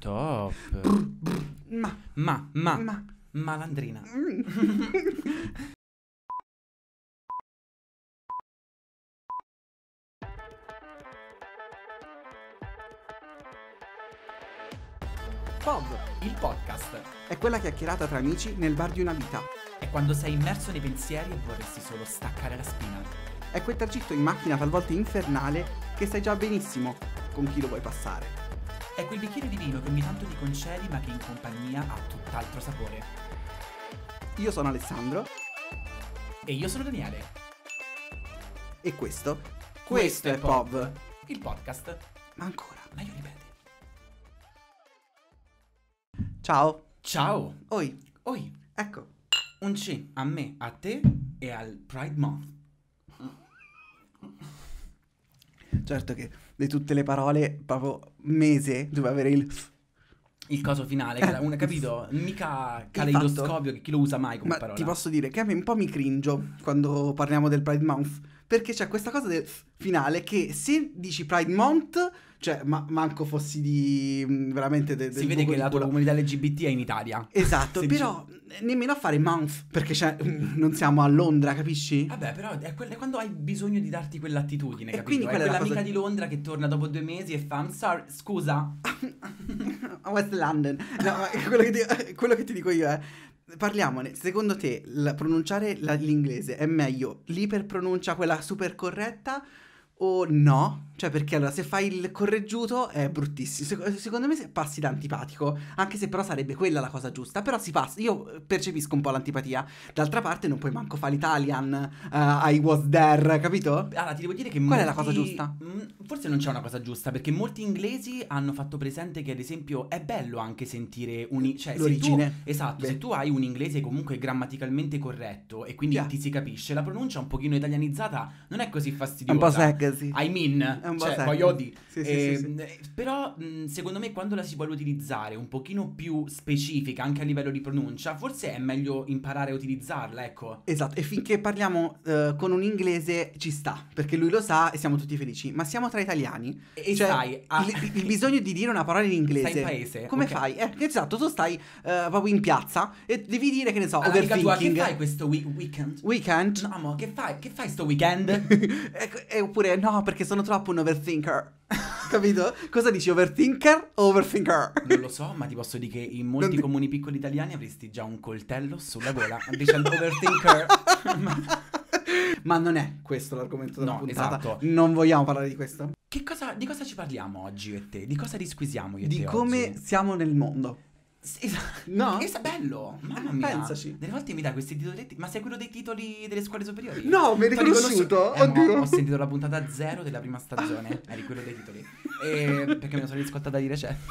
Top. Ma, ma, ma, ma. malandrina. Pov, il podcast. È quella chiacchierata tra amici nel bar di una vita. È quando sei immerso nei pensieri e vorresti solo staccare la spina. È quel tragitto in macchina talvolta infernale che sai già benissimo con chi lo vuoi passare. È quel bicchiere di vino che ogni tanto ti concedi ma che in compagnia ha tutt'altro sapore. Io sono Alessandro. E io sono Daniele. E questo? Questo, questo è Pov. Il podcast. Ma ancora, meglio ripeti. Ciao. Ciao. Oi. Oi. Ecco. Un C a me, a te e al Pride Month. Certo che di tutte le parole, proprio mese, doveva avere il... Il coso finale, eh. una, capito? Mica caleidoscopio, che chi lo usa mai come Ma parola. ti posso dire che a me un po' mi cringio quando parliamo del Pride Month, perché c'è questa cosa del finale che se dici Pride Month cioè, ma, manco fossi di mm, veramente. De, de si vede che la tua comunità LGBT è in Italia. Esatto, però dice... Eh, nemmeno a fare month, perché cioè, mm, non siamo a Londra, capisci? Vabbè, però è, quella, è quando hai bisogno di darti quell'attitudine, e Quindi quella è quell'amica cosa... di Londra che torna dopo due mesi e fa, I'm sorry, scusa. West London. No, quello, che ti, eh, quello che ti dico io è eh. parliamone. Secondo te la, pronunciare la, l'inglese è meglio l'iperpronuncia, quella super corretta o no? Cioè, perché allora, se fai il correggiuto è bruttissimo. Se- secondo me passi da antipatico, anche se però sarebbe quella la cosa giusta. Però si passa. Io percepisco un po' l'antipatia. D'altra parte, non puoi manco fare l'Italian. Uh, I was there, capito? Allora, ti devo dire che. Qual molti... è la cosa giusta? Mm, forse non c'è una cosa giusta, perché molti inglesi hanno fatto presente che, ad esempio, è bello anche sentire un. Cioè, l'origine. Tu... Esatto, Beh. se tu hai un inglese comunque grammaticalmente corretto e quindi yeah. ti si capisce, la pronuncia un pochino italianizzata non è così fastidiosa. Un po' secca, sexy. I mean un cioè, voglio dire, sì, eh, sì, sì, ehm, però mm, secondo me quando la si vuole utilizzare un pochino più specifica anche a livello di pronuncia, forse è meglio imparare a utilizzarla, ecco. Esatto, e finché parliamo eh, con un inglese ci sta, perché lui lo sa e siamo tutti felici, ma siamo tra italiani e cioè, sai, ah, il, il, bisogno di dire una parola in inglese. Stai in paese. Come okay. fai? Eh, esatto, tu stai eh, proprio in piazza e devi dire che ne so, allora, tua, che fai questo wi- weekend? Weekend? No, ma che fai? Che fai sto weekend? e, ecco, eh, oppure no, perché sono troppo un overthinker. Capito? Cosa dici? Overthinker o overthinker? Non lo so, ma ti posso dire che in molti ti... comuni piccoli italiani avresti già un coltello sulla gola dicendo overthinker. ma... ma... non è questo l'argomento della no, puntata. Esatto. Non vogliamo parlare di questo? Cosa, di cosa ci parliamo oggi io e te? Di cosa disquisiamo io e di te? Di come oggi? siamo nel mondo. Sì, no? È bello, mamma mia. Pensaci. Delle volte mi dà questi titoli, ma sei quello dei titoli delle scuole superiori? No, mi hai riconosciuto. Eh, Oddio. Ho, ho sentito la puntata zero della prima stagione, eri quello dei titoli. E, perché me lo sono riscottata di recente.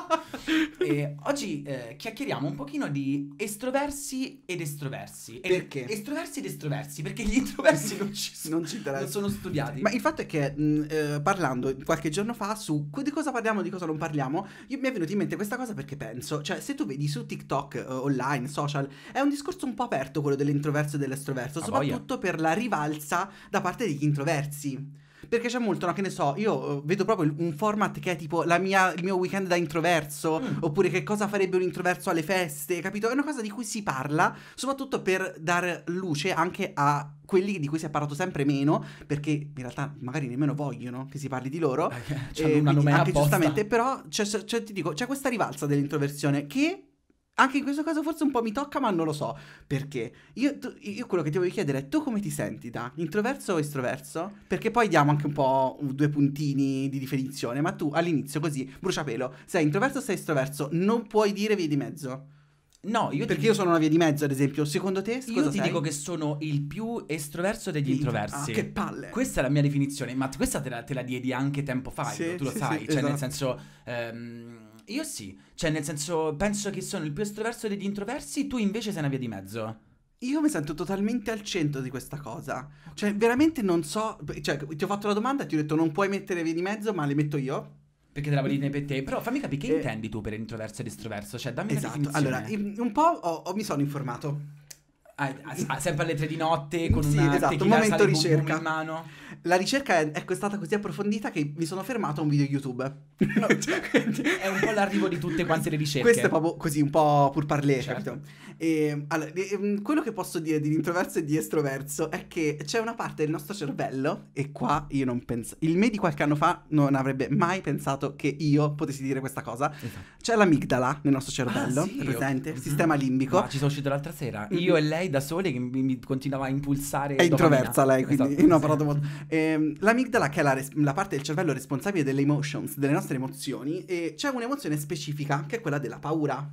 E oggi eh, chiacchieriamo un pochino di estroversi ed estroversi. Ed perché? Estroversi ed estroversi, perché gli introversi non ci sono. non, ci interessa. non sono studiati. Ma il fatto è che mh, mm, eh, parlando qualche giorno fa su di cosa parliamo e di cosa non parliamo, io, mi è venuta in mente questa cosa perché penso, cioè se tu vedi su TikTok, eh, online, social, è un discorso un po' aperto quello dell'introverso e dell'estroverso, ah, soprattutto boia. per la rivalsa da parte degli introversi. Perché c'è molto, no, che ne so, io eh, vedo proprio un format che è tipo mia, il mio weekend da introverso, mm. oppure che cosa farebbe un introverso alle feste, capito? È una cosa di cui si parla, soprattutto per dar luce anche a quelli di cui si è parlato sempre meno, perché in realtà magari nemmeno vogliono che si parli di loro. Eh, c'è cioè, una nomea anche apposta. giustamente, però c'è, cioè, c'è, cioè, cioè, ti dico, c'è questa rivalsa dell'introversione che anche in questo caso forse un po' mi tocca, ma non lo so. Perché io, tu, io quello che ti voglio chiedere è tu come ti senti da introverso o estroverso? Perché poi diamo anche un po' due puntini di definizione, ma tu all'inizio così, bruciapelo, sei introverso o sei estroverso, non puoi dire via di mezzo. No, io Perché ti... io sono una via di mezzo, ad esempio. Secondo te? Io ti sei? dico che sono il più estroverso degli introversi. Ah, che palle! Questa è la mia definizione, ma questa te la, te la diedi anche tempo fa, sì, tu lo sì, sai. Sì, cioè, esatto. nel senso. Ehm, io sì, cioè nel senso penso che sono il più estroverso degli introversi, tu invece sei una via di mezzo. Io mi sento totalmente al centro di questa cosa. Cioè, veramente non so. Cioè, ti ho fatto la domanda ti ho detto non puoi mettere via di mezzo, ma le metto io. Perché te la validine per te. Però fammi capire che eh, intendi tu per introverso ed estroverso. Cioè, dammi esatto. una definizione. Allora, un po' ho, ho, mi sono informato. Ah, ah, ah, sempre alle tre di notte con sì, una esatto, un momento ricerca. in mano la ricerca è, è stata così approfondita che mi sono fermato a un video YouTube. Cioè, è un po' l'arrivo di tutte quante le ricerche. Questo è proprio così, un po' pur parler, certo. capito? E, allora, e, mm, quello che posso dire di introverso e di estroverso è che c'è una parte del nostro cervello, e qua io non penso... Il me di qualche anno fa non avrebbe mai pensato che io potessi dire questa cosa. Esatto. C'è l'amigdala nel nostro ah, cervello, ah, sì, presente, okay. sistema mm-hmm. limbico. Ma ci sono uscito l'altra sera, mm-hmm. io mm-hmm. e lei da sole che mi, mi continuava a impulsare... È introversa lei, quindi esatto. no, ho parlato molto... Ehm, l'amigdala che è la, res- la, parte del cervello responsabile delle emotions, delle nostre emozioni, e c'è un'emozione specifica che è quella della paura.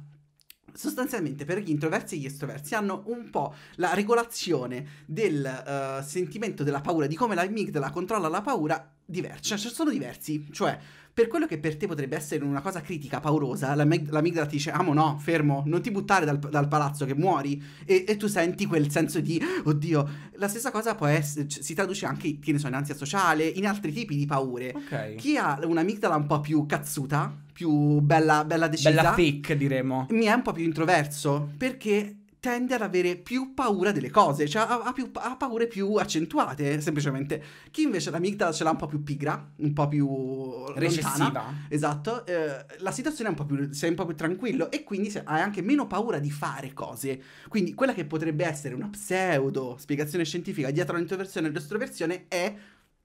Sostanzialmente per gli introversi e gli estroversi hanno un po' la regolazione del uh, sentimento della paura, di come l'amigdala controlla la paura diversi, cioè sono diversi, cioè per quello che per te potrebbe essere una cosa critica, paurosa, l'amigdala ti dice, amo no, fermo, non ti buttare dal, dal palazzo che muori, e, e, tu senti quel senso di, oddio, la stessa cosa può essere, si traduce anche, che ne so, in ansia sociale, in altri tipi di paure. Okay. Chi ha un'amigdala un po' più cazzuta, più bella, bella decisa. Bella fake, diremmo. Mi è un po' più introverso, perché tende ad avere più paura delle cose, cioè ha, ha, più, ha paure più accentuate, semplicemente. Chi invece l'amigdala ce l'ha un po' più pigra, un po' più recessiva. Lontana, esatto, eh, la situazione è un po' più, sei un po' più tranquillo e quindi hai anche meno paura di fare cose. Quindi quella che potrebbe essere una pseudo spiegazione scientifica dietro all'introversione e all'estroversione è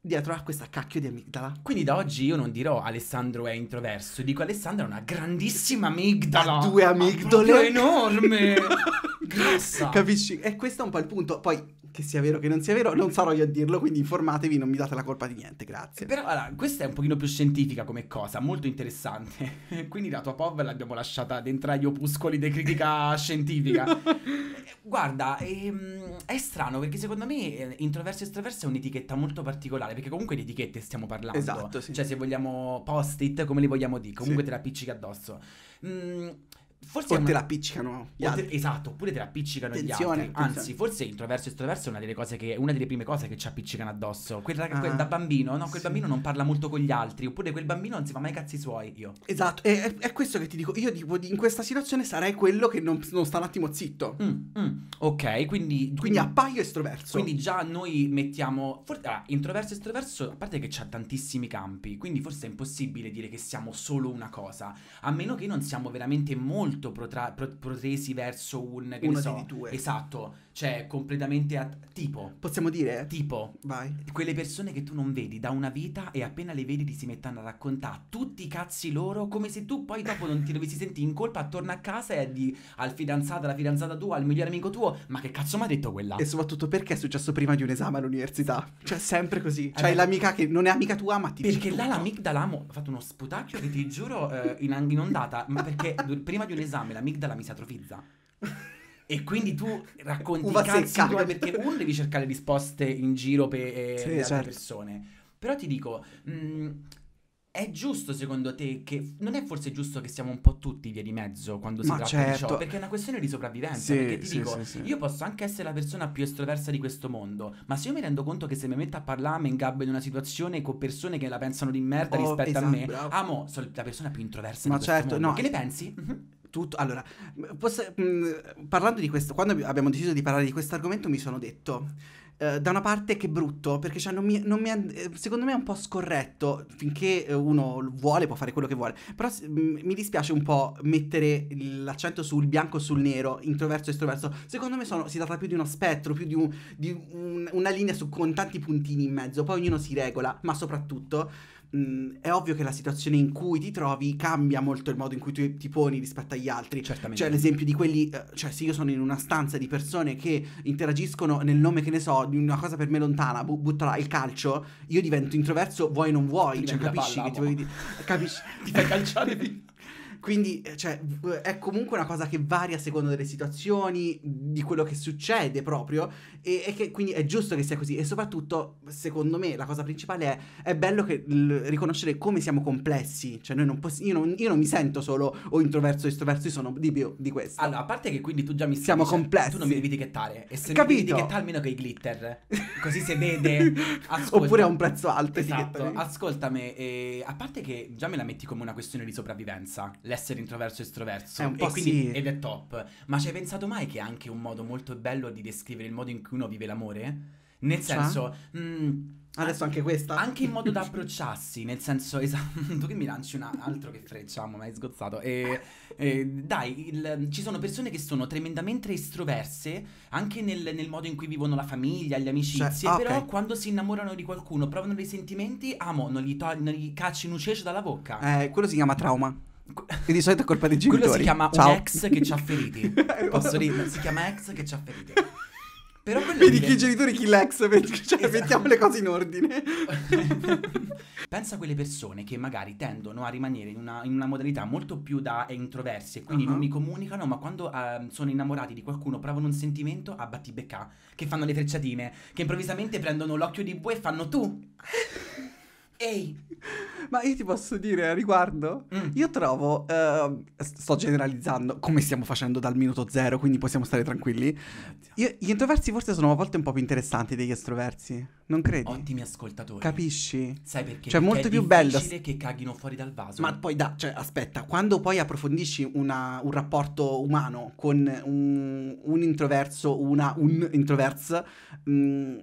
dietro a questa cacchio di amigdala. Quindi da oggi io non dirò Alessandro è introverso, dico Alessandro è una grandissima amigdala. Ha due amigdole. enorme. Grassa. Capisci? E questo è un po' il punto. Poi che sia vero o che non sia vero, non sarò io a dirlo, quindi informatevi, non mi date la colpa di niente, grazie. Però allora, questa è un pochino più scientifica come cosa, molto interessante. quindi la tua POV l'abbiamo lasciata dentro agli opuscoli di critica scientifica. Eh, guarda, ehm, è strano perché secondo me eh, introverso e estroverso è un'etichetta molto particolare, perché comunque di etichette stiamo parlando. Esatto, sì. Cioè se vogliamo post-it, come li vogliamo dire, comunque sì. te la appiccichi addosso. Mm, Forse o te l'appiccicano gli altri. Te, esatto, oppure te l'appiccicano attenzione, gli altri. Anzi, forse introverso e estroverso è una delle, cose che, una delle prime cose che ci appiccicano addosso. Quella che ah, quel, da bambino, no? Quel sì. bambino non parla molto con gli altri, oppure quel bambino non si fa mai cazzi suoi. Io. Esatto, è, è, è questo che ti dico. Io tipo, in questa situazione sarei quello che non, non sta un attimo zitto. Mm, mm. Ok, quindi, quindi... Quindi appaio estroverso. Quindi già noi mettiamo... For- ah, introverso e estroverso, a parte che c'ha tantissimi campi, quindi forse è impossibile dire che siamo solo una cosa, a meno che non siamo veramente molto molto protra- pro- protesi verso un che Uno so, dei due. Esatto, cioè completamente a tipo. Possiamo dire? Tipo, vai. Quelle persone che tu non vedi da una vita e appena le vedi ti si mettono a raccontare tutti i cazzi loro come se tu poi dopo non ti dovessi sentire in colpa torna a casa e a di al fidanzato, alla fidanzata tua, al migliore amico tuo, ma che cazzo mi ha detto quella? E soprattutto perché è successo prima di un esame all'università? Cioè sempre così, eh cioè eh, l'amica che non è amica tua ma ti Perché là l'amigdala ha fatto uno sputacchio che ti giuro eh, in, in ondata, ma perché prima di un l'esame l'amigdala mi si atrofizza. E quindi tu racconti Uva cazzi tuoi perché uno devi cercare risposte in giro per eh, sì, le certo. persone. Però ti dico, mh, mm, è giusto secondo te che non è forse giusto che siamo un po' tutti via di mezzo quando si Ma tratta certo. di ciò? Certo. Perché è una questione di sopravvivenza. Sì, perché ti sì, dico, sì, io posso anche essere la persona più estroversa di questo mondo, ma se io mi rendo conto che se mi metto a parlare mi ingabbo in una situazione con persone che la pensano di merda oh, rispetto esatto, a me, bravo. amo, sono la persona più introversa ma di certo, questo mondo. No. Che ne pensi? Mhm tutto. Allora, posso, mh, parlando di questo, quando abbiamo deciso di parlare di questo argomento, mi sono detto. Eh, da una parte che è brutto, perché cioè non mi, non mi eh, secondo me è un po' scorretto, finché uno vuole può fare quello che vuole, però mi dispiace un po' mettere l'accento sul bianco e sul nero, introverso e estroverso, secondo me sono, si tratta più di uno spettro, più di, un, di un, una linea su, con tanti puntini in mezzo, poi ognuno si regola, ma soprattutto mh, è ovvio che la situazione in cui ti trovi cambia molto il modo in cui tu ti poni rispetto agli altri. Certamente. Cioè, l'esempio di quelli, eh, cioè se io sono in una stanza di persone che interagiscono nel nome, che ne so, di una cosa per me lontana, bu- butta il calcio, io divento introverso, vuoi non vuoi, ti cioè capisci? Palla, che ti, voglio dire, capisci? ti fai calciare di... Quindi eh, cioè, è comunque una cosa che varia a seconda delle situazioni, di quello che succede proprio, e, e che, quindi è giusto che sia così. E soprattutto, secondo me, la cosa principale è, è bello che, l- riconoscere come siamo complessi. Cioè, noi non poss- io, non, io, non, mi sento solo o oh, introverso o estroverso, io sono di più di questo. Allora, a parte che quindi tu già mi stai Siamo dicendo, cioè, complessi. Tu non mi devi etichettare. E se Capito. mi devi etichettare almeno che i glitter. Così si vede. Oppure a un prezzo alto. Esatto. Ascoltami, eh, a parte che già me la metti come una questione di sopravvivenza l'essere introverso e estroverso. È un po' e quindi, sì. Ed è top. Ma ci hai pensato mai che è anche un modo molto bello di descrivere il modo in cui uno vive l'amore? Nel cioè? senso... Mm, Adesso anche questa. Anche in modo da approcciarsi, nel senso, esatto, Tu che mi lanci un altro che frecciamo, ma hai sgozzato. E, e, dai, il, ci sono persone che sono tremendamente estroverse, anche nel, nel, modo in cui vivono la famiglia, le amicizie, cioè, ah, però okay. quando si innamorano di qualcuno, provano dei sentimenti, amo, non gli, to- non gli cacci un uccello dalla bocca. Eh, quello si chiama trauma. E di solito è colpa dei genitori. Quello si chiama Ciao. un ex che ci ha feriti. Posso dire? Si chiama ex che ci ha feriti. Però quello Vedi che... chi i genitori, chi l'ex, cioè esatto. mettiamo le cose in ordine. Pensa a quelle persone che magari tendono a rimanere in una, in una modalità molto più da introversi e quindi uh-huh. non mi comunicano, ma quando uh, sono innamorati di qualcuno provano un sentimento a battibecca, che fanno le frecciatine, che improvvisamente prendono l'occhio di bue e fanno tu. Ehi! Ma io ti posso dire a riguardo? Mm. Io trovo, uh, sto generalizzando, come stiamo facendo dal minuto zero, quindi possiamo stare tranquilli. Io, gli introversi forse sono a volte un po' più interessanti degli estroversi, non credi? Ottimi ascoltatori. Capisci? Sai perché? Cioè, perché molto è più bello. È che caghino fuori dal vaso. Ma poi da, cioè, aspetta, quando poi approfondisci una, un rapporto umano con un, un introverso, una, un introverso, mh, mm,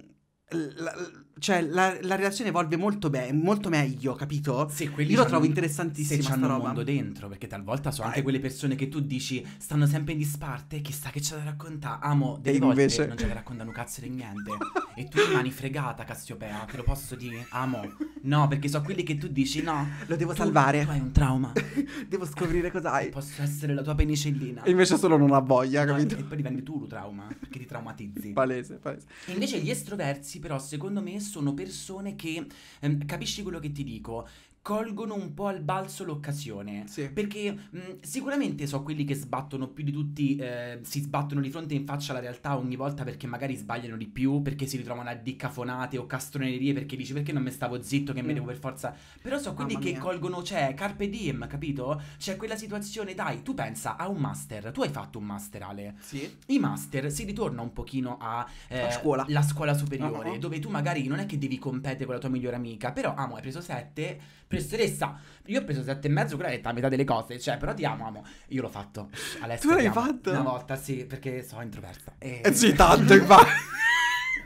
la, cioè, la, la relazione evolve molto, bene, molto meglio, capito? Sì, quelli Io lo trovo interessantissimo. Se c'hanno roba. un mondo dentro, perché talvolta sono anche quelle persone che tu dici stanno sempre in disparte, chissà che c'è da raccontare. Amo, delle volte invece... non ce la raccontano un cazzo di niente. e tu rimani fregata, Cassiopea, te lo posso dire? Amo. No, perché sono quelli che tu dici no. Lo devo tu, salvare. Tu hai un trauma. devo scoprire cos'hai. Posso essere la tua penicellina. E invece solo non ha voglia, no, capito? E poi diventi tu lo trauma, perché ti traumatizzi. Palese, palese. E invece gli estroversi però secondo me sono persone che, ehm, capisci quello che ti dico, colgono un po' al balzo l'occasione. Sì. Perché mh, sicuramente so quelli che sbattono più di tutti, eh, si sbattono di fronte in faccia alla realtà ogni volta perché magari sbagliano di più, perché si ritrovano a dicafonate o castronerie perché dici perché non mi stavo zitto che mm. mi devo per forza. Però so quelli Mamma che mia. colgono, cioè, carpe diem, capito? C'è quella situazione, dai, tu pensa a un master, tu hai fatto un master Ale. Sì. I master si ritorna un pochino a eh, la scuola. La scuola superiore, uh-huh. dove tu magari non è che devi competere con la tua migliore amica, però amo, hai preso 7 professoressa, io ho preso sette e mezzo, quella ha detto la metà delle cose, cioè, però ti amo, amo. Io l'ho fatto. Alessia, tu l'hai fatto? Una volta, sì, perché sono introversa. E... Eh, eh sì, tanto infatti.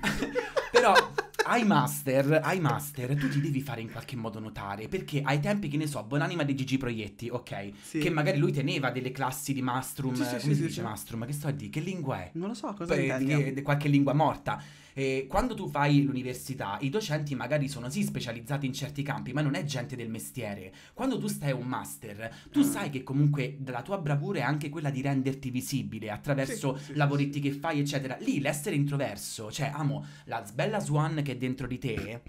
però ai master, ai master, tu ti devi fare in qualche modo notare, perché ai tempi, che ne so, buonanima di Gigi Proietti, ok? Sì. Che magari lui teneva delle classi di mushroom, sì, sì, come si dice mushroom? Che sto a dire? Che lingua è? Non lo so, cosa è? Eh, qualche lingua morta eh, quando tu fai l'università, i docenti magari sono sì specializzati in certi campi, ma non è gente del mestiere. Quando tu stai a un master, tu ah. sai che comunque la tua bravura è anche quella di renderti visibile attraverso sì, sì, lavoretti sì. che fai, eccetera. Lì l'essere introverso, cioè amo la bella Swan che è dentro di te,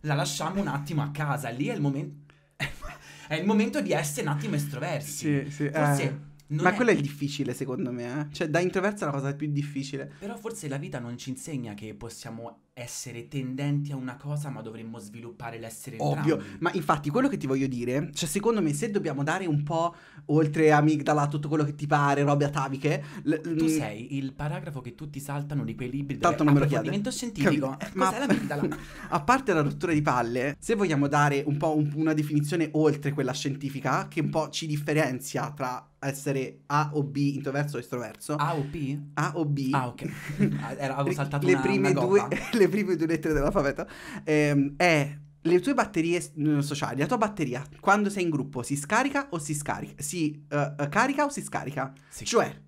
la lasciamo un attimo a casa. Lì è il momento. è il momento di essere un attimo estroversi. Sì, sì. Eh. Forse. Eh non Ma è... quello è difficile secondo me, eh? cioè da introverso è la cosa più difficile. Però forse la vita non ci insegna che possiamo essere tendenti a una cosa ma dovremmo sviluppare l'essere Ovvio, ma infatti quello che ti voglio dire, cioè secondo me se dobbiamo dare un po' oltre amigdala, tutto quello che ti pare, robe ataviche... L- mm, tu sei il paragrafo che tutti saltano di quei libri Tanto non me lo chiede. scientifico, Cap- eh, eh ma cos'è l'amigdala? a parte la rottura di palle, se vogliamo dare un po' un- una definizione oltre quella scientifica che un po' ci differenzia tra essere A o B, introverso o estroverso. A o B? A o B. Ah, ok. Era, avevo saltato le, una, prime una due, le prime due lettere dell'alfabeto. Ehm, è le tue batterie sociali, la tua batteria, quando sei in gruppo, si scarica o si scarica? Si uh, carica o si scarica? Sì. Cioè,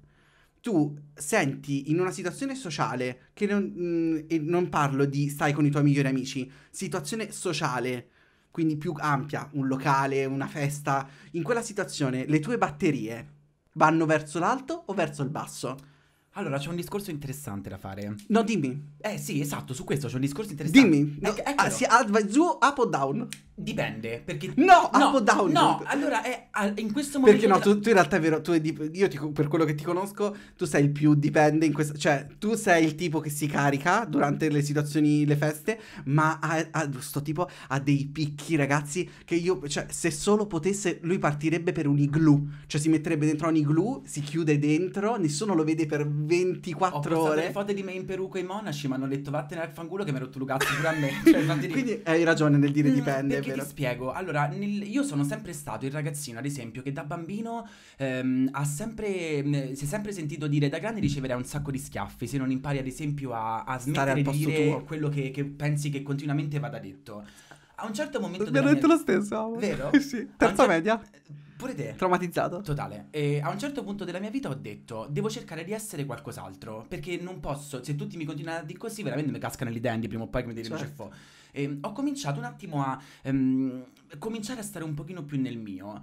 tu senti in una situazione sociale, che non, mh, mm, e non parlo di stai con i tuoi migliori amici, situazione sociale, quindi più ampia, un locale, una festa, in quella situazione le tue batterie vanno verso l'alto o verso il basso? Allora, c'è un discorso interessante da fare. No, dimmi. Eh sì, esatto, su questo c'è un discorso interessante. Dimmi, no, ecco, ah, sì, ah, up o down? Dipende, perché... No, no up o down? No, allora è, eh, in questo momento... Perché no, tu, tu in realtà è vero, tu è di, io ti, per quello che ti conosco, tu sei il più dipende in questo... Cioè, tu sei il tipo che si carica durante le situazioni, le feste, ma ha, ha, sto tipo ha dei picchi, ragazzi, che io... Cioè, se solo potesse, lui partirebbe per un igloo. Cioè, si metterebbe dentro un igloo, si chiude dentro, nessuno lo vede per 24 Ho ore. Ho le foto di me in Perù con i monaci, mi hanno detto vattene al fangulo che mi hai rotto il cazzo pure a me. Cioè, Quindi hai ragione nel dire mm, dipende perché ti spiego. Allora, nel, io sono sempre stato il ragazzino, ad esempio, che da bambino ehm, ha sempre, mh, mm, si è sempre sentito dire da grande riceverai un sacco di schiaffi se non impari, ad esempio, a, a smettere di dire tuo. quello che, che pensi che continuamente vada detto a un certo momento. Mi ha detto mia... lo stesso. Vero? sì, terza cer... media. Pure te. Traumatizzato. Totale. E a un certo punto della mia vita ho detto, devo cercare di essere qualcos'altro, perché non posso, se tutti mi continuano a dire così, veramente mi cascano le denti prima o poi che mi devi certo. E ho cominciato un attimo a ehm, cominciare a stare un pochino più nel mio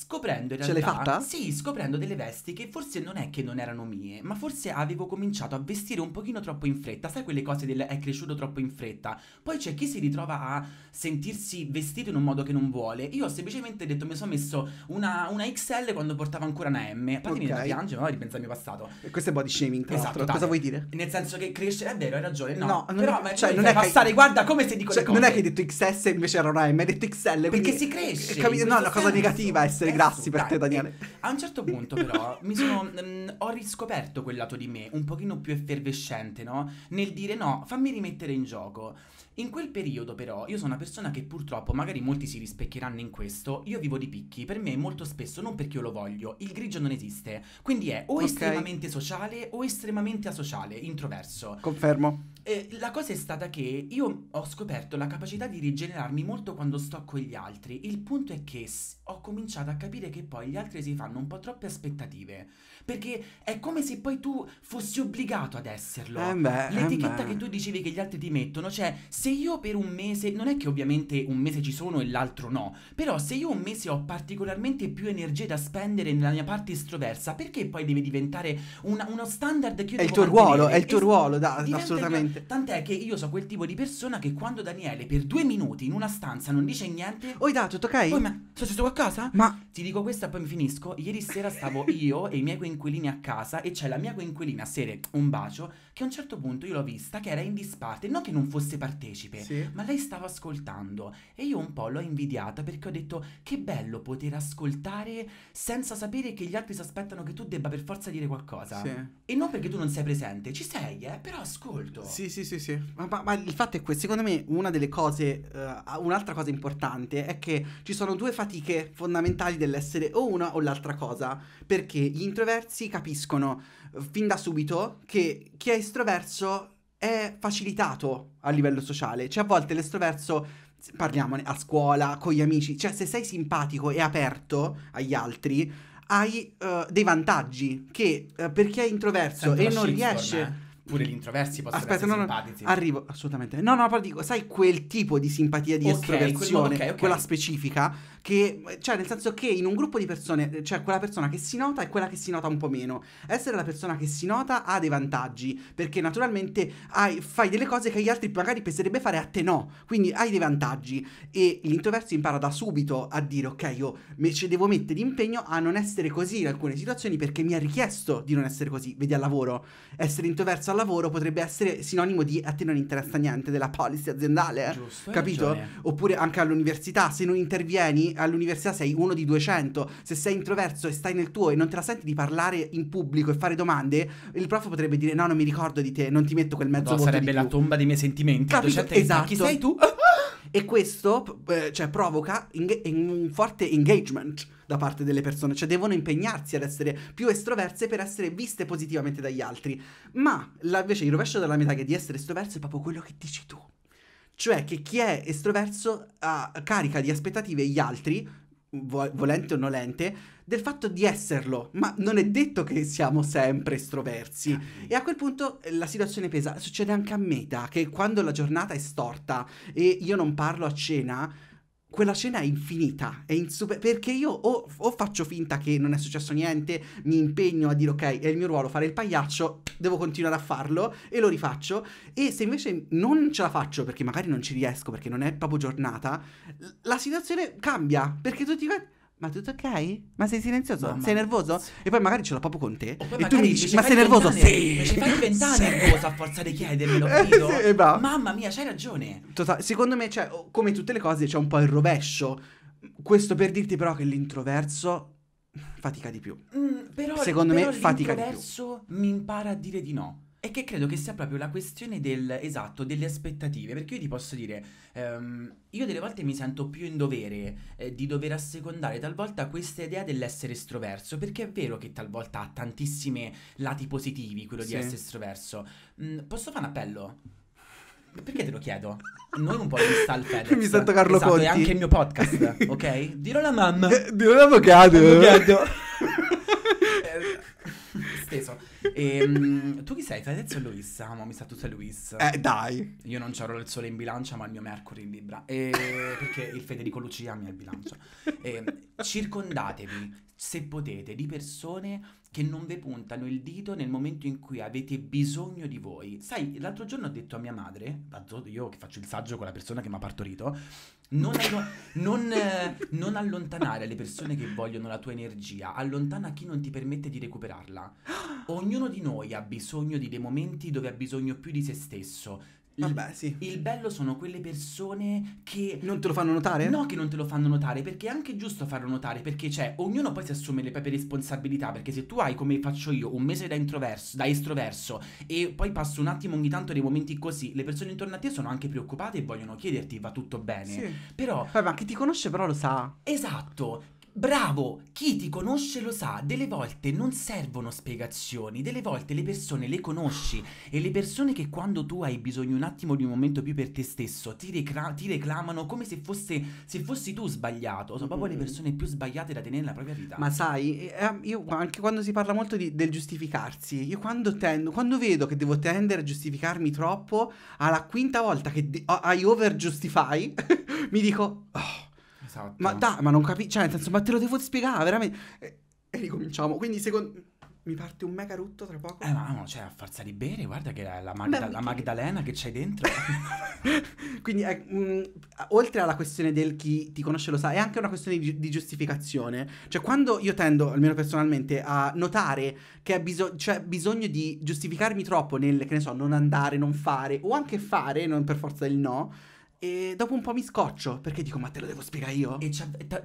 scoprendo in realtà... Ce l'hai fatta? Sì, scoprendo delle vesti che forse non è che non erano mie, ma forse avevo cominciato a vestire un pochino troppo in fretta, sai quelle cose del è cresciuto troppo in fretta. Poi c'è chi si ritrova a sentirsi vestito in un modo che non vuole. Io ho semplicemente detto mi sono messo una, una XL quando portavo ancora una M. A parte okay. mi viene da piangere, ma ripenso al mio passato. E questo è body shaming, tra esatto, Cosa vuoi dire? Nel senso che cresce, è vero, hai ragione, no. no non però è, cioè, cioè, cioè, non è passare, hai... guarda come se dico cioè, Non è che hai detto XS e invece era una M, hai detto XL. Perché si cresce. Capi- no, è una cosa negativa essere essere grassi per te, Daniele. A un certo punto, però, mi sono, mh, mm, ho riscoperto quel lato di me, un pochino più effervescente, no? Nel dire no, fammi rimettere in gioco. In quel periodo, però, io sono una persona che purtroppo, magari molti si rispecchieranno in questo, io vivo di picchi. Per me, molto spesso, non perché io lo voglio, il grigio non esiste. Quindi è o okay. estremamente sociale o estremamente asociale, introverso. Confermo. Eh, la cosa è stata che io ho scoperto la capacità di rigenerarmi molto quando sto con gli altri. Il punto è che ho cominciato a capire che poi gli altri si fanno un po' troppe aspettative. Perché è come se poi tu fossi obbligato ad esserlo. Eh beh, eh L'etichetta eh che tu dicevi che gli altri ti mettono, cioè se io per un mese, non è che ovviamente un mese ci sono e l'altro no, però se io un mese ho particolarmente più energie da spendere nella mia parte estroversa, perché poi deve diventare una, uno standard che io è devo il tuo ruolo, è il tuo ruolo, da, assolutamente. Mio, tant'è che io so quel tipo di persona che quando Daniele per due minuti in una stanza non dice niente... Oh, da, tutto ok? Oh, ma sono stato a Ma ti dico questa e poi mi finisco. Ieri sera stavo io e i miei coinquilini a casa e c'è la mia coinquilina, a serie, un bacio, che a un certo punto io l'ho vista che era in disparte, non che non fosse partecipe, sì. ma lei stava ascoltando e io un po' l'ho invidiata perché ho detto che bello poter ascoltare senza sapere che gli altri si aspettano che tu debba per forza dire qualcosa. Sì. E non perché tu non sei presente, ci sei, eh, però ascolto. Sì, sì, sì, sì. Ma, ma, ma il fatto è questo, secondo me una delle cose, uh, un'altra cosa importante è che ci sono due fatiche fondamentali dell'essere o una o l'altra cosa, perché gli introversi capiscono eh, fin da subito che chi è l'estroverso è facilitato a livello sociale, cioè a volte l'estroverso parliamone a scuola, con gli amici, cioè se sei simpatico e aperto agli altri, hai uh, dei vantaggi che uh, per chi è introverso Sento e non riesce... Eh? Pure gli introversi possono Aspetta, essere no, simpatici. Arrivo, assolutamente. No, no, però dico, sai quel tipo di simpatia di okay, estroversione, quello, okay, okay. quella specifica, che, cioè nel senso che in un gruppo di persone cioè quella persona che si nota e quella che si nota un po' meno. Essere la persona che si nota ha dei vantaggi, perché naturalmente hai, fai delle cose che gli altri magari penserebbe fare a te no, quindi hai dei vantaggi e l'introverso impara da subito a dire ok io me- ci devo mettere impegno a non essere così in alcune situazioni perché mi ha richiesto di non essere così, vedi al lavoro, essere introverso al lavoro potrebbe essere sinonimo di a te non interessa niente della policy aziendale, eh. Giusto, capito? Oppure anche all'università se non intervieni all'università sei uno di 200, se sei introverso e stai nel tuo e non te la senti di parlare in pubblico e fare domande, il prof potrebbe dire no, non mi ricordo di te, non ti metto quel mezzo no, voto sarebbe la più. tomba dei miei sentimenti. Capito? Cioè, esatto. Chi sei tu? e questo eh, cioè, provoca inga- un forte engagement da parte delle persone, cioè devono impegnarsi ad essere più estroverse per essere viste positivamente dagli altri. Ma la, invece il rovescio della medaglia di essere estroverso è proprio quello che dici tu. Cioè che chi è estroverso ha carica di aspettative gli altri, volente o nolente, del fatto di esserlo, ma non è detto che siamo sempre estroversi. E a quel punto eh, la situazione pesa. Succede anche a me, che quando la giornata è storta e io non parlo a cena, quella scena è infinita, è insuper- perché io o, o, faccio finta che non è successo niente, mi impegno a dire ok, è il mio ruolo fare il pagliaccio, devo continuare a farlo e lo rifaccio, e se invece non ce la faccio perché magari non ci riesco, perché non è proprio giornata, la situazione cambia, perché tutti quanti ma tutto ok? Ma sei silenzioso? Mamma. Sei nervoso? E poi magari ce l'ho proprio con te. E tu mi dici, ma sei nervoso? Sì. Ci fai diventare sì. nervoso a forza di chiedermelo. Eh, sì, Mamma mia, c'hai ragione. Total- secondo me, cioè, come tutte le cose, c'è un po' il rovescio. Questo per dirti però che l'introverso fatica di più. Mm, però, secondo però me fatica di più. L'introverso mi impara a dire di no. E che credo che sia proprio la questione del, esatto, delle aspettative, perché io ti posso dire, ehm, io delle volte mi sento più in dovere eh, di dover assecondare talvolta questa idea dell'essere estroverso, perché è vero che talvolta ha tantissimi lati positivi quello sì. di essere estroverso. Mm, posso fare un appello? Perché te lo chiedo? Non un po' di sta al FedEx. Mi sento Carlo esatto, Conti. è anche il mio podcast, ok? Dirò la mamma. Eh, dirò l'avvocato. L'avvocato. E, ehm, tu chi sei? Fedez o Luis? Amo, mi sa tu sei Luis. Eh, dai. Io non c'ho il sole in bilancia, ma il mio Mercury in Libra. E, eh, perché il Federico Lucia mi ha il bilancia. E, ehm, circondatevi, se potete, di persone che non vi puntano il dito nel momento in cui avete bisogno di voi. Sai, l'altro giorno ho detto a mia madre, io che faccio il saggio con la persona che mi ha partorito, non, allo- non, eh, non allontanare le persone che vogliono la tua energia, allontana chi non ti permette di recuperarla. Ognuno di noi ha bisogno di dei momenti dove ha bisogno più di se stesso. Vabbè, sì. il bello sono quelle persone che... Non te lo fanno notare? No, che non te lo fanno notare, perché è anche giusto farlo notare, perché cioè, ognuno poi si assume le proprie responsabilità, perché se tu hai, come faccio io, un mese da, introverso, da estroverso e poi passo un attimo ogni tanto dei momenti così, le persone intorno a te sono anche preoccupate e vogliono chiederti va tutto bene. Sì. Però... Vabbè, ma chi ti conosce però lo sa. Esatto, Bravo, chi ti conosce lo sa, delle volte non servono spiegazioni, delle volte le persone le conosci e le persone che quando tu hai bisogno un attimo di un momento più per te stesso ti, recla- ti reclamano come se, fosse, se, fossi tu sbagliato, sono proprio le persone più sbagliate da tenere nella propria vita. Ma sai, eh, eh, io anche quando si parla molto di, del giustificarsi, io quando, tendo, quando vedo che devo tendere a giustificarmi troppo, alla quinta volta che de- I over justify, mi dico... Oh, Esatto. Ma dai, ma non capisco, cioè, nel senso, ma te lo devo spiegare, veramente. E, e ricominciamo. Quindi, secondo. Mi parte un mega rutto tra poco. Eh, ma no, cioè, a forza di bere, guarda che è la, Magda- Beh, la Magdalena che c'hai dentro. Quindi, eh, mh, mm, oltre alla questione del chi ti conosce lo sa, è anche una questione di, di giustificazione. Cioè, quando io tendo, almeno personalmente, a notare che c'è cioè, bisogno di giustificarmi troppo nel, che ne so, non andare, non fare, o anche fare, non per forza il no e dopo un po' mi scoccio perché dico: Ma te lo devo spiegare io? E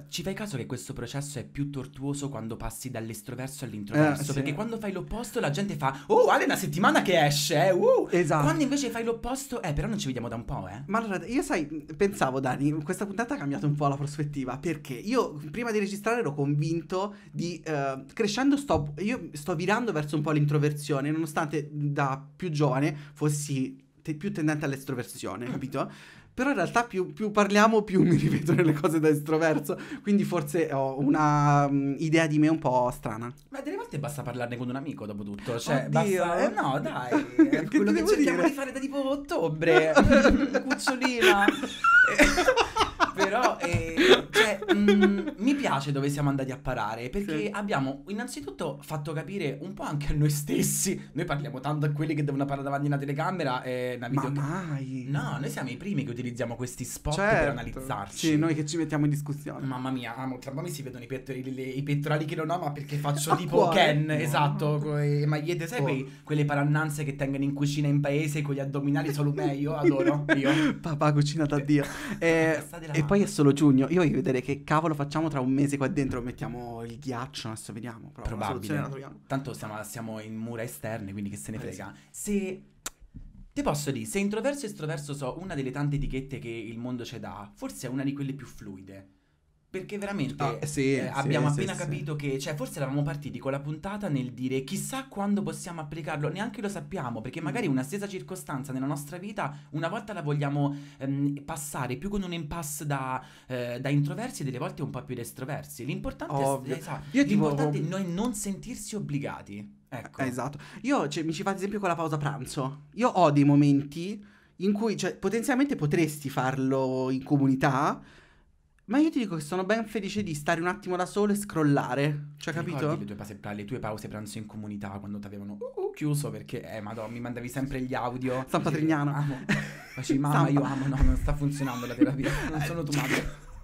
ci, fai caso che questo processo è più tortuoso quando passi dall'estroverso all'introverso? Eh, sì. Perché quando fai l'opposto la gente fa: Oh, Ale, è una settimana che esce, eh, uh! Esatto. Quando invece fai l'opposto, eh, però non ci vediamo da un po', eh. Ma allora, io sai, pensavo, Dani, questa puntata ha cambiato un po' la prospettiva perché io prima di registrare ero convinto di. Uh, crescendo, sto, io sto virando verso un po' l'introversione, nonostante da più giovane fossi più tendente all'estroversione, mm. capito? però in realtà più, più parliamo più mi ripeto nelle cose da estroverso, quindi forse ho una um, idea di me un po' strana. Ma delle volte basta parlarne con un amico dopo tutto, cioè Oddio, basta... eh, eh no dai, che quello che cerchiamo dire? di fare da tipo ottobre, cucciolina. Però eh, cioè, mh, mm, mi piace dove siamo andati a parare perché sì. abbiamo innanzitutto fatto capire un po' anche a noi stessi. Noi parliamo tanto a quelli che devono parlare davanti alla telecamera e una video. Ma mai. No, noi siamo i primi che utilizziamo questi spot certo. per analizzarci. Sì, noi che ci mettiamo in discussione. Mamma mia, amo, tra me si vedono i, pet- le, i pettorali che non ho, ma perché faccio a tipo cuore. Ken, no. esatto, con le magliette, sai oh. quei, quelle parannanze che tengono in cucina in paese con gli addominali solo me, io adoro, io. Papà cucina da Dio. Eh, e poi è solo giugno. Io voglio vedere che cavolo facciamo tra un mese qua dentro. Mettiamo il ghiaccio, adesso vediamo. Però Probabile. Tanto siamo, siamo, in mura esterne, quindi che se ne eh, frega. Se... Ti posso dire, se introverso e estroverso so una delle tante etichette che il mondo ci dà, forse è una di quelle più fluide. Perché veramente ah, sì, eh, abbiamo sì, appena capito che, cioè forse eravamo partiti con la puntata nel dire chissà quando possiamo applicarlo, neanche lo sappiamo, perché mm. magari una stessa circostanza nella nostra vita una volta la vogliamo ehm, passare più con un impasse da, eh, da, introversi e delle volte un po' più da estroversi. L'importante, Ovvio. Esatto, è, esatto, l'importante tipo... è non sentirsi obbligati. Ecco. Eh, esatto. Io cioè, mi ci ad esempio con la pausa pranzo. Io ho dei momenti in cui cioè, potenzialmente potresti farlo in comunità ma io ti dico che sono ben felice di stare un attimo da solo e scrollare. Cioè, capito? Le tue, pause, le tue pause pranzo in comunità quando ti avevano uh, uh, chiuso perché, eh, madonna, mi mandavi sempre gli audio. San Patrignano. Amo. Facevi, mamma, io amo. No, non sta funzionando la terapia. Non sono tua madre.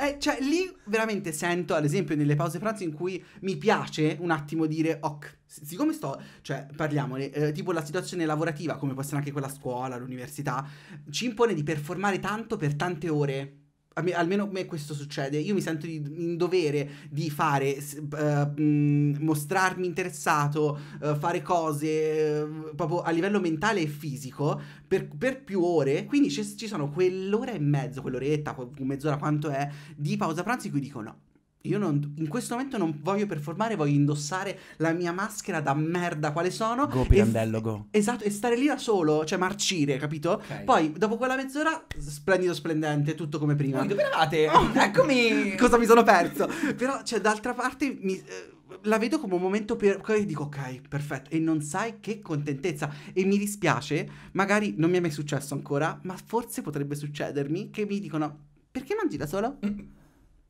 Eh, cioè, lì veramente sento, ad esempio, nelle pause pranzo in cui mi piace un attimo dire, ok, siccome sto, cioè, parliamone, eh, tipo la situazione lavorativa, come può essere anche quella a scuola, all'università, ci impone di performare tanto per tante ore almeno a me questo succede, io mi sento in dovere di fare, uh, mostrarmi interessato, uh, fare cose uh, proprio a livello mentale e fisico per, per più ore, quindi ci, ci sono quell'ora e mezzo, quell'oretta, mezz'ora quanto è, di pausa pranzo in cui dico no io non, in questo momento non voglio performare, voglio indossare la mia maschera da merda quale sono. Go Pirandello, e, go. Esatto, e stare lì da solo, cioè marcire, capito? Okay. Poi, dopo quella mezz'ora, splendido, splendente, tutto come prima. dove eravate? Oh, eccomi! Cosa mi sono perso? Però, cioè, d'altra parte, mi... Eh, la vedo come un momento per cui dico ok, perfetto, e non sai che contentezza. E mi dispiace, magari non mi è mai successo ancora, ma forse potrebbe succedermi che mi dicono perché mangi da solo? Mm.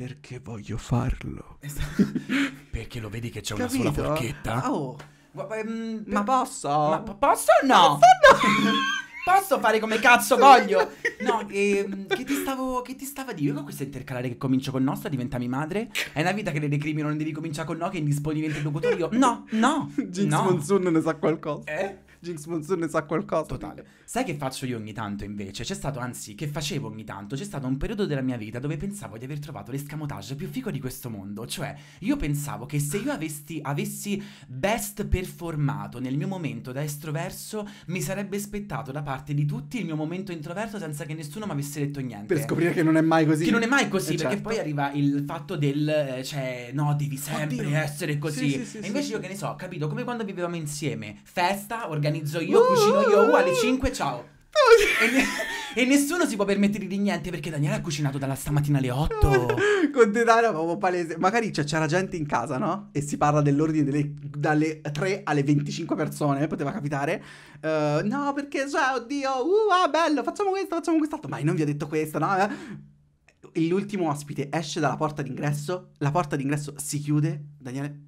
perché voglio farlo. perché lo vedi che c'è una sola forchetta? Ah, oh. Um, ma ehm, posso? Ma posso o no? Posso, no? posso fare come cazzo voglio? No, ehm, che ti stavo. Che ti stavo a dire? Con questa intercalare che comincio con nostra, diventami madre. È una vita che le decrimino, non devi cominciare con no, che è indisponibile il locutorio. No, no. James no. Monsoon ne sa qualcosa. Eh? Jinx Monsoon ne sa qualcosa. Totale. Sai che faccio io ogni tanto invece? C'è stato, anzi, che facevo ogni tanto, c'è stato un periodo della mia vita dove pensavo di aver trovato l'escamotage più figo di questo mondo. Cioè, io pensavo che se io avessi, avessi best performato nel mio momento da estroverso, mi sarebbe spettato da parte di tutti il mio momento introverso senza che nessuno mi avesse detto niente. Per scoprire che non è mai così. Che non è mai così, eh perché certo. poi arriva il fatto del, eh, cioè, no, devi sempre Oddio. essere così. Sì, sì, sì, e invece io che ne so, capito, come quando vivevamo insieme, festa, organizzazione organizzo io, cucino io, uh, alle 5, ciao. e, ne- e, nessuno si può permettere di niente perché Daniele ha cucinato dalla stamattina alle 8. Con te Dario proprio palese. Magari cioè, c'era gente in casa, no? E si parla dell'ordine delle, dalle 3 alle 25 persone, poteva capitare. Uh, no, perché, cioè, oddio, uh, ah, bello, facciamo questo, facciamo quest'altro. Ma non vi ho detto questo, no? Eh? L'ultimo ospite esce dalla porta d'ingresso, la porta d'ingresso si chiude, Daniele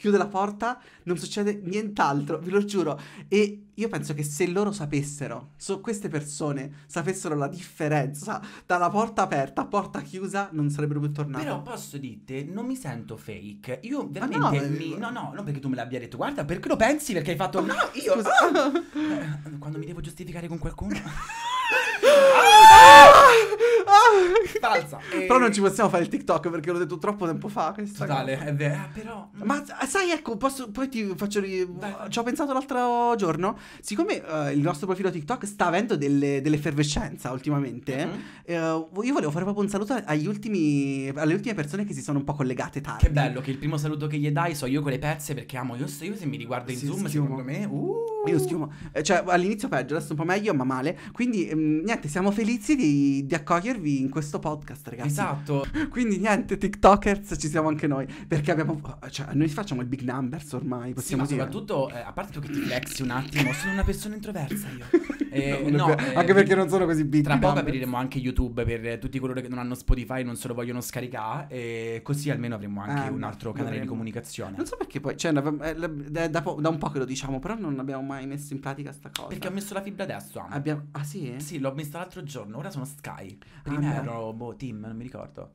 chiude la porta, non succede nient'altro, ve lo giuro. E io penso che se loro sapessero, se queste persone sapessero la differenza dalla porta aperta a porta chiusa, non sarebbero più tornati. Però posso dirti, non mi sento fake. Io veramente ah no, eh, mi... no, no, non perché tu me l'abbia detto. Guarda, perché lo pensi? Perché hai fatto No, io Scusa. Ah! Quando mi devo giustificare con qualcuno. ah! Falsa. E... Però non ci possiamo fare il TikTok perché l'ho detto troppo tempo fa. Totale, cosa. è vero. Ah, però... Ma ah, sai, ecco, posso, poi ti faccio... Ri... Ci ho pensato l'altro giorno. Siccome uh, il nostro profilo TikTok sta avendo delle, dell'effervescenza ultimamente, uh-huh. uh, io volevo fare proprio un saluto agli ultimi, alle ultime persone che si sono un po' collegate tardi. Che bello, che il primo saluto che gli dai so io con le pezze perché amo. Io, io se mi riguardo in sì, Zoom, schiumo. secondo me... Uh. Io schiumo. Eh, cioè, all'inizio peggio, adesso un po' meglio, ma male. Quindi, mh, mm, niente, siamo felici di, di accogliervi in questo podcast, ragazzi. Esatto. Quindi niente, TikTokers, ci siamo anche noi. Perché abbiamo. Cioè, noi facciamo il big numbers ormai. Possiamo sì, ma dire. soprattutto, eh, a parte tu che ti flexi un attimo, sono una persona introversa io. Eh, no, no, eh, anche perché non sono così big. Tra poco apriremo anche YouTube per tutti coloro che non hanno Spotify e non se lo vogliono scaricare. E così almeno avremo anche ah, un altro canale dovremmo. di comunicazione. Non so perché poi. Cioè, da, da, po- da, un po' che lo diciamo, però non abbiamo mai messo in pratica sta cosa. Perché ho messo la fibra adesso. Abbiamo... Ah, sì? Sì, l'ho messa l'altro giorno. Ora sono Sky. Prima non eh. ero boh, Tim, non mi ricordo.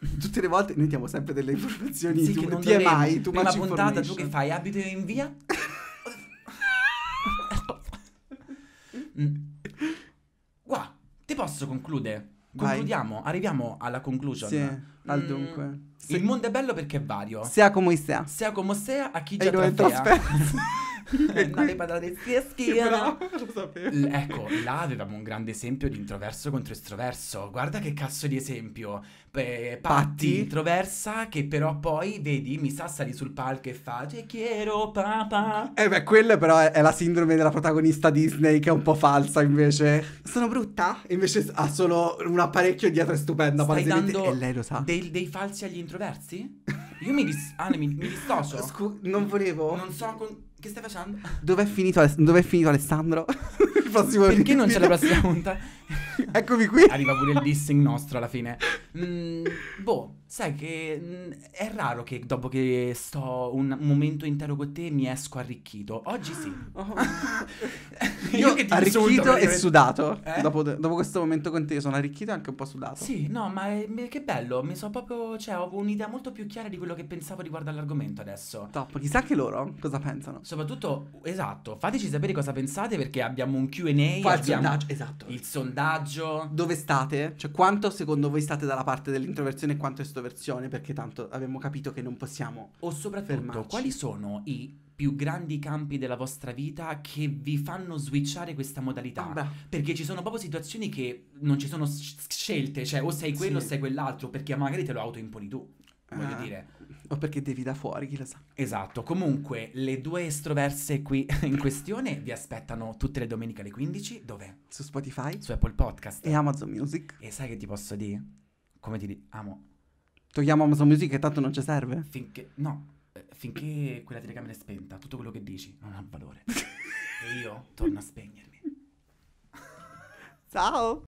Tutte le volte noi diamo sempre delle informazioni sì, tu, che non TMI, dovremmo. tu Prima puntata tu che fai? Abito in via? Qua, mm. ti posso concludere? Concludiamo, Vai. arriviamo alla conclusion. Sì, mm. al dunque. Se... Il mondo è bello perché è vario. Sia come sia. Sia come sia a chi già trofea. Andate padrone si schiera. Lo sapevo. ecco, là avevamo un grande esempio di introverso contro estroverso. Guarda che cazzo di esempio. Eh, Patti, introversa, che però poi, vedi, mi sa sali sul palco e fa Te quiero papà. Eh beh, quella però è, è la sindrome della protagonista Disney che è un po' falsa invece. Sono brutta? Invece ha solo un apparecchio dietro è stupenda. Stai dando e lei lo sa. Dei, dei falsi agli introversi? Io mi, dis- ah, mi, mi dissocio. Scu- non volevo. Non so con- che stai facendo? Dov'è finito, Aless- dov'è finito Alessandro? Il prossimo Perché non c'è la prossima puntata? Eccomi qui. Arriva pure il dissing nostro alla fine. Mm, boh, sai che mm, è raro che dopo che sto un momento intero con te mi esco arricchito. Oggi sì. Oh. io, io che ti arricchito e sudato. Eh? Dopo, dopo, questo momento con te sono arricchito e anche un po' sudato. Sì, no, ma è, che bello. Mi sono proprio. Cioè, ho un'idea molto più chiara di quello che pensavo riguardo all'argomento adesso. Top, chissà che loro cosa pensano. Soprattutto, esatto, fateci sapere cosa pensate perché abbiamo un QA. Poi abbiamo il sondaggio, esatto. Il sondaggio sondaggio. Dove state? Cioè, quanto secondo voi state dalla parte dell'introversione e quanto estroversione? Perché tanto abbiamo capito che non possiamo. O soprattutto, fermarci. quali sono i più grandi campi della vostra vita che vi fanno switchare questa modalità. Ah, perché ci sono proprio situazioni che non ci sono scelte, cioè o sei quello sì. o sei quell'altro, perché magari te lo autoimponi tu. Voglio eh. dire, o perché devi da fuori, chi lo sa. Esatto, comunque le due estroverse qui in questione vi aspettano tutte le domeniche alle 15, dove? Su Spotify. Su Apple Podcast. E Amazon Music. E sai che ti posso dire? Come ti dico? Amo. Togliamo Amazon Music che tanto non ci serve? Finché... no. Eh, finché quella telecamera è spenta, tutto quello che dici non ha valore. e io torno a spegnermi. Ciao!